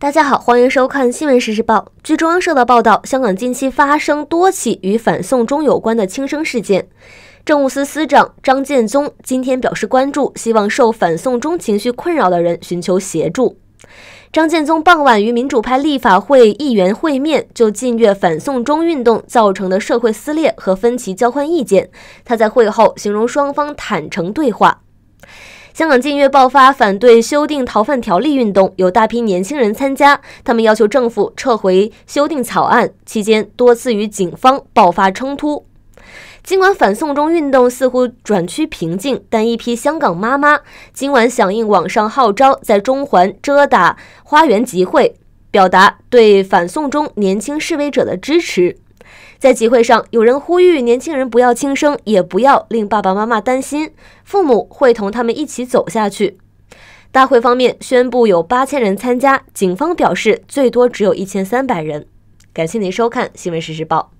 大家好，欢迎收看《新闻时事报》。据中央社的报道，香港近期发生多起与反送中有关的轻生事件。政务司司长张建宗今天表示关注，希望受反送中情绪困扰的人寻求协助。张建宗傍晚与民主派立法会议员会面，就近月反送中运动造成的社会撕裂和分歧交换意见。他在会后形容双方坦诚对话。香港近月爆发反对修订逃犯条例运动，有大批年轻人参加，他们要求政府撤回修订草案。期间多次与警方爆发冲突。尽管反送中运动似乎转趋平静，但一批香港妈妈今晚响应网上号召，在中环遮打花园集会，表达对反送中年轻示威者的支持。在集会上，有人呼吁年轻人不要轻生，也不要令爸爸妈妈担心，父母会同他们一起走下去。大会方面宣布有八千人参加，警方表示最多只有一千三百人。感谢您收看《新闻时事报》。